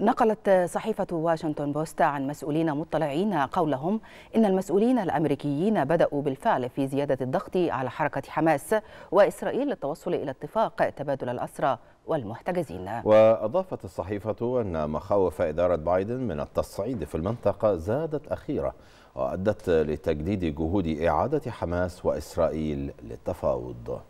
نقلت صحيفة واشنطن بوست عن مسؤولين مطلعين قولهم إن المسؤولين الأمريكيين بدأوا بالفعل في زيادة الضغط على حركة حماس وإسرائيل للتوصل إلى اتفاق تبادل الأسرى والمحتجزين وأضافت الصحيفة أن مخاوف إدارة بايدن من التصعيد في المنطقة زادت أخيرا وأدت لتجديد جهود إعادة حماس وإسرائيل للتفاوض